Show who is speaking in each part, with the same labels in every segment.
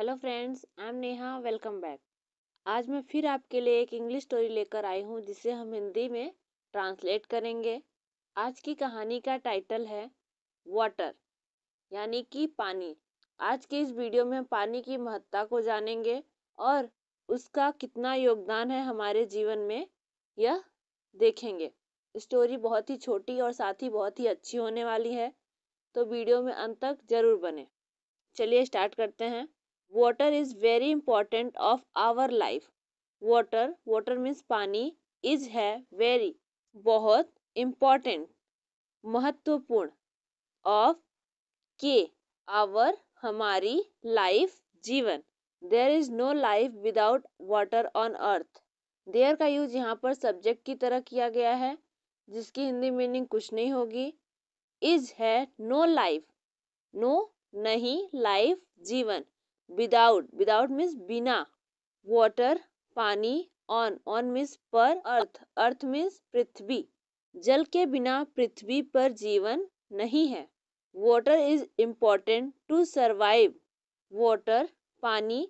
Speaker 1: hello friends I am Neha welcome back आज मैं फिर आपके लिए एक इंग्लिश स्टोरी लेकर आई हूँ जिसे हम हिंदी में ट्रांसलेट करेंगे आज की कहानी का टाइटल है वाटर यानी कि पानी आज के इस वीडियो में हम पानी की महत्ता को जानेंगे और उसका कितना योगदान है हमारे जीवन में यह देखेंगे स्टोरी बहुत ही छोटी और साथ ही बहुत ही अच्छी होने वाली है तो वीडियो में अंत तक जरूर बने चलिए स्टार्ट करते हैं water is very important of our life water water means पानी इज है वेरी बहुत इम्पॉर्टेंट महत्वपूर्ण ऑफ के आवर हमारी लाइफ जीवन there is no life without water on earth there का यूज यहाँ पर सब्जेक्ट की तरह किया गया है जिसकी हिंदी मीनिंग कुछ नहीं होगी इज है नो लाइफ नो नहीं लाइफ जीवन विदाउट विदाउट मीन्स बिना वॉटर पानी ऑन ऑन मीन्स पर अर्थ अर्थ मीन्स पृथ्वी जल के बिना पृथ्वी पर जीवन नहीं है water is important to survive water पानी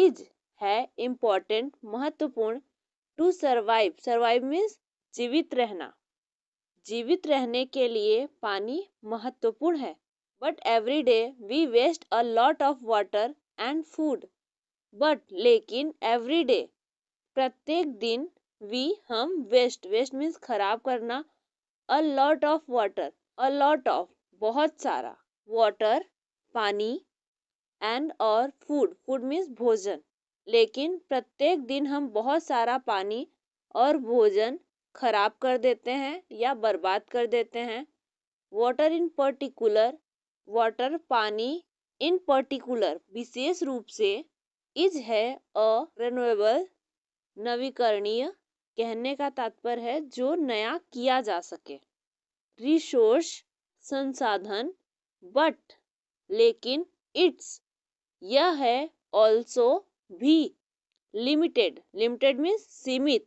Speaker 1: इज है इम्पॉर्टेंट महत्वपूर्ण टू सर्वाइव सर्वाइव मीन्स जीवित रहना जीवित रहने के लिए पानी महत्वपूर्ण है but every day we waste a lot of water and food but लेकिन एवरी डे प्रत्येक दिन वी हम वेस्ट वेस्ट मीन्स खराब करना a lot of water a lot of बहुत सारा वाटर पानी एंड और फूड फूड मीन्स भोजन लेकिन प्रत्येक दिन हम बहुत सारा पानी और भोजन खराब कर देते हैं या बर्बाद कर देते हैं वाटर इन पर्टिकुलर वाटर पानी इन पर्टिकुलर विशेष रूप से इज है अ रेनुएबल नवीकरणीय कहने का तात्पर्य है जो नया किया जा सके रिसोर्स संसाधन बट लेकिन इट्स यह है ऑल्सो भी लिमिटेड लिमिटेड में सीमित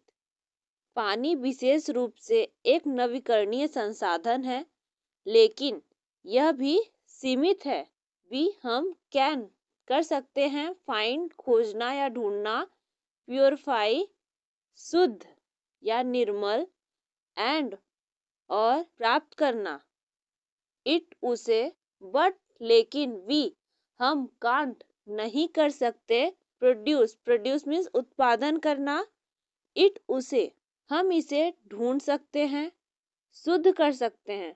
Speaker 1: पानी विशेष रूप से एक नवीकरणीय संसाधन है लेकिन यह भी सीमित है भी हम कैन कर सकते हैं फाइंड खोजना या ढूंढना प्योरफाई शुद्ध या निर्मल एंड और प्राप्त करना इट उसे बट लेकिन वी हम कांट नहीं कर सकते प्रोड्यूस प्रोड्यूस मीन्स उत्पादन करना इट उसे हम इसे ढूंढ सकते हैं शुद्ध कर सकते हैं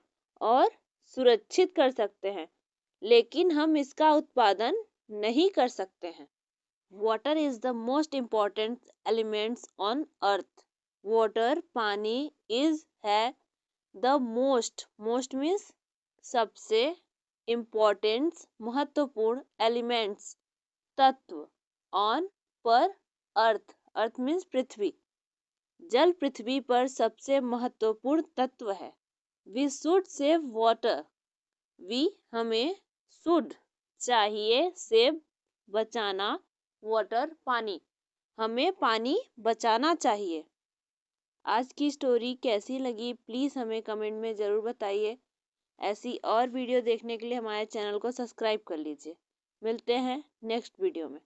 Speaker 1: और सुरक्षित कर सकते हैं लेकिन हम इसका उत्पादन नहीं कर सकते हैं water is the most important elements on earth water पानी इज है द मोस्ट मोस्ट मीन्स सबसे इम्पॉर्टेंट महत्वपूर्ण एलिमेंट्स तत्व ऑन पर अर्थ अर्थ मीन्स पृथ्वी जल पृथ्वी पर सबसे महत्वपूर्ण तत्व है we should save water we हमें शुड चाहिए सेब बचाना वाटर पानी हमें पानी बचाना चाहिए आज की स्टोरी कैसी लगी प्लीज़ हमें कमेंट में ज़रूर बताइए ऐसी और वीडियो देखने के लिए हमारे चैनल को सब्सक्राइब कर लीजिए मिलते हैं नेक्स्ट वीडियो में